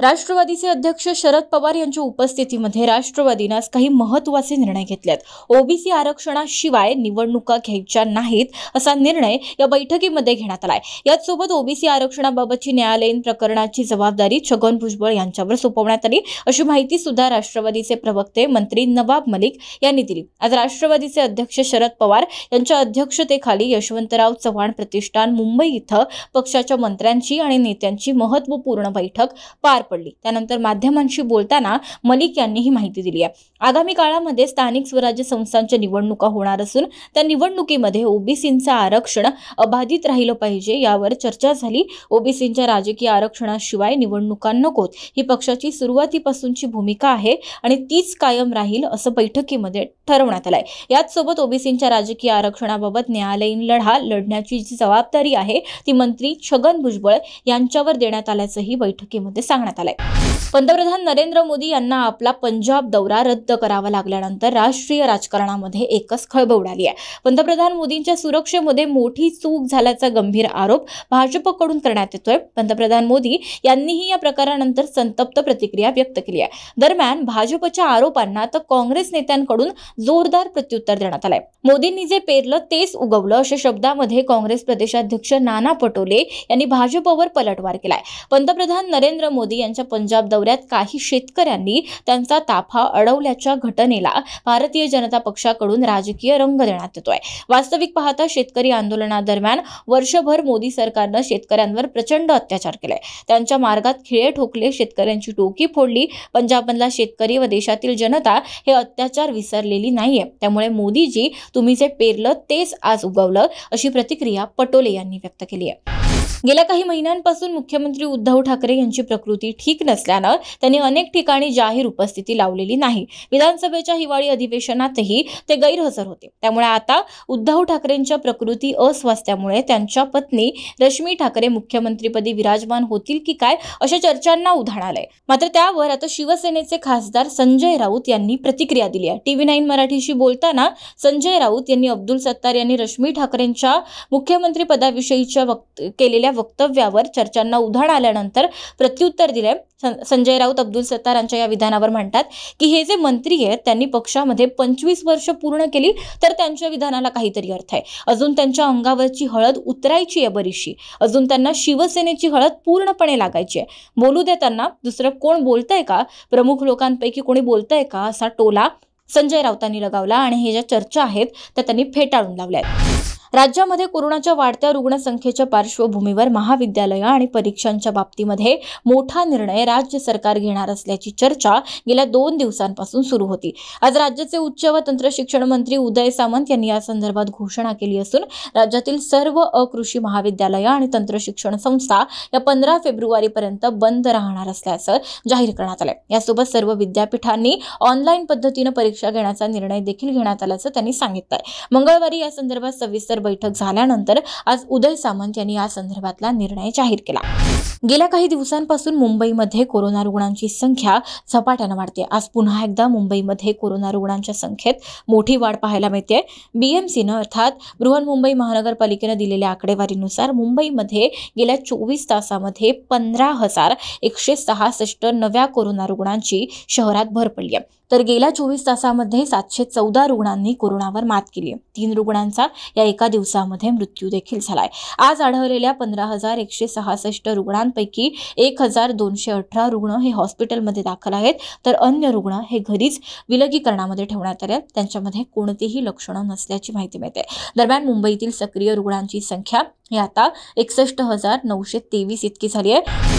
राष्ट्रवादीचे अध्यक्ष शरद पवार यांच्या उपस्थितीमध्ये राष्ट्रवादीनं आज काही महत्वाचे निर्णय घेतलेत ओबीसी आरक्षणाशिवाय निवडणुका घ्यायच्या नाहीत असा निर्णय या बैठकीमध्ये घेण्यात आलाय याच ओबीसी आरक्षणाबाबतची न्यायालयीन प्रकरणाची जबाबदारी छगन भुजबळ यांच्यावर सोपवण्यात आली अशी माहिती सुद्धा राष्ट्रवादीचे प्रवक्ते मंत्री नवाब मलिक यांनी दिली आज राष्ट्रवादीचे अध्यक्ष शरद पवार यांच्या अध्यक्षतेखाली यशवंतराव चव्हाण प्रतिष्ठान मुंबई इथं पक्षाच्या मंत्र्यांची आणि नेत्यांची महत्वपूर्ण बैठक पार सापडली त्यानंतर माध्यमांशी बोलताना मलिक यांनी ही माहिती दिली आहे आगामी काळामध्ये स्थानिक स्वराज्य संस्थांच्या निवडणुका होणार असून त्या निवडणुकीमध्ये ओबीसींचं आरक्षण अबाधित राहिलं पाहिजे यावर चर्चा झाली ओबीसींच्या राजकीय आरक्षणाशिवाय निवडणुका नकोत ही पक्षाची सुरुवातीपासूनची भूमिका आहे आणि तीच कायम राहील असं बैठकीमध्ये ठरवण्यात आलंय याच सोबत ओबीसींच्या राजकीय आरक्षणाबाबत न्यायालयीन लढा लढण्याची जी जबाबदारी आहे ती मंत्री छगन भुजबळ यांच्यावर देण्यात आल्याचंही बैठकीमध्ये सांगण्यात करण्यात आलाय पंतप्रधान नरेंद्र मोदी यांना आपला पंजाब दौरा रद्द करावा लागल्यानंतर राष्ट्रीय राजकारणामध्ये एकच खळबळ उडाली आहे पंतप्रधान मोदींच्या सुरक्षेमध्ये मोठी चूक झाल्याचा गंभीर आरोप भाजपकडून करण्यात येतोय पंतप्रधान मोदी यांनीही या प्रकारानंतर संतप्त प्रतिक्रिया व्यक्त केली आहे दरम्यान भाजपच्या आरोपांना तर काँग्रेस नेत्यांकडून जोरदार प्रत्युत्तर देण्यात आलंय मोदींनी जे पेरलं तेच उगवलं अशा शब्दामध्ये काँग्रेस प्रदेशाध्यक्ष नाना पटोले यांनी भाजपवर पलटवार केलाय पंतप्रधान नरेंद्र मोदी यांच्या पंजाब दौऱ्यात काही शेतकऱ्यांनी त्यांचा ताफा अडवल्याच्या घटनेला भारतीय जनता पक्षाकडून राजकीय रंग देण्यात येतोय वास्तविक पाहता शेतकरी आंदोलनादरम्यान वर्षभर मोदी सरकारनं शेतकऱ्यांवर प्रचंड अत्याचार केले त्यांच्या मार्गात खिळे ठोकले शेतकऱ्यांची टोकी फोडली पंजाबमधला शेतकरी व देशातील जनता हे अत्याचार विसरलेली नाहीये त्यामुळे मोदीजी तुम्ही जे पेरलं तेच आज उगवलं अशी प्रतिक्रिया पटोले यांनी व्यक्त केली आहे गेल्या काही महिन्यांपासून मुख्यमंत्री उद्धव ठाकरे यांची प्रकृती ठीक नसल्यानं त्यांनी अनेक ठिकाणी जाहीर उपस्थिती लावलेली नाही विधानसभेच्या हिवाळी अधिवेशनातही ते गैरहजर होते त्यामुळे आता उद्धव ठाकरेंच्या प्रकृती अस्वास्थ्यामुळे त्यांच्या पत्नी रश्मी ठाकरे मुख्यमंत्रीपदी विराजमान होतील की काय अशा चर्चांना उधाण आलंय मात्र त्यावर आता शिवसेनेचे खासदार संजय राऊत यांनी प्रतिक्रिया दिली आहे टीव्ही नाईन मराठीशी बोलताना संजय राऊत यांनी अब्दुल सत्तार यांनी रश्मी ठाकरेंच्या मुख्यमंत्रीपदाविषयीच्या वक्त केले केलेल्या वक्तव्यावर चर्चांना उधाण आल्यानंतर प्रत्युत्तर दिले संजय राऊत अब्दुल सत्तारांच्या या विधानावर म्हणतात की हे जे मंत्री आहेत त्यांनी पक्षामध्ये पंचवीस वर्ष पूर्ण केली तर त्यांच्या विधानाला काहीतरी अर्थ आहे अजून त्यांच्या अंगावरची हळद उतरायची आहे बरीशी अजून त्यांना शिवसेनेची हळद पूर्णपणे लागायची आहे बोलू दे त्यांना दुसरं कोण बोलतंय का प्रमुख लोकांपैकी कोणी बोलतंय का असा टोला संजय राऊतांनी लगावला आणि हे ज्या चर्चा आहेत त्या त्यांनी फेटाळून लावल्या आहेत राज्यामध्ये कोरोनाच्या वाढत्या रुग्णसंख्येच्या पार्श्वभूमीवर महाविद्यालयं आणि परीक्षांच्या बाबतीमध्ये मोठा निर्णय राज्य सरकार घेणार असल्याची चर्चा गेल्या दोन दिवसांपासून सुरू होती आज राज्याचे उच्च व तंत्र शिक्षण मंत्री उदय सामंत यांनी या संदर्भात घोषणा केली असून राज्यातील सर्व अकृषी महाविद्यालयं आणि तंत्र शिक्षण संस्था या पंधरा फेब्रुवारीपर्यंत बंद राहणार असल्याचं जाहीर करण्यात आलं यासोबत सर्व विद्यापीठांनी ऑनलाईन पद्धतीनं परीक्षा घेण्याचा निर्णय देखील घेण्यात आल्याचं त्यांनी सांगितलं मंगळवारी या संदर्भात सविस्तर बैठक झाल्यानंतर आज उदय सामंत यांनी या संदर्भातला निर्णय जाहीर केला गेल्या काही दिवसांपासून मुंबईमध्ये कोरोना रुग्णांची संख्या झपाट्यानं वाढते आज पुन्हा एकदा मुंबईमध्ये कोरोना रुग्णांच्या संख्येत मोठी वाढ पाहायला मिळते बीएमसीनं अर्थात बृहन्मुंबई महानगरपालिकेनं दिलेल्या आकडेवारीनुसार मुंबईमध्ये गेल्या चोवीस तासामध्ये पंधरा हजार एकशे सहासष्ट नव्या कोरोना रुग्णांची शहरात भर पडली आहे तर गेल्या चोवीस तासामध्ये सातशे चौदा रुग्णांनी कोरोनावर मात केली आहे तीन रुग्णांचा या एका दिवसामध्ये मृत्यू देखील झाला आहे आज आढळलेल्या पंधरा हजार एकशे सहासष्ट रुग्णांपैकी एक हजार दोनशे अठरा रुग्ण हे हॉस्पिटलमध्ये दाखल आहेत तर अन्य रुग्ण हे घरीच विलगीकरणामध्ये ठेवण्यात आले त्यांच्यामध्ये कोणतीही लक्षणं नसल्याची माहिती मिळते दरम्यान मुंबईतील सक्रिय रुग्णांची संख्या ही आता एकसष्ट हजार नऊशे तेवीस इतकी झाली आहे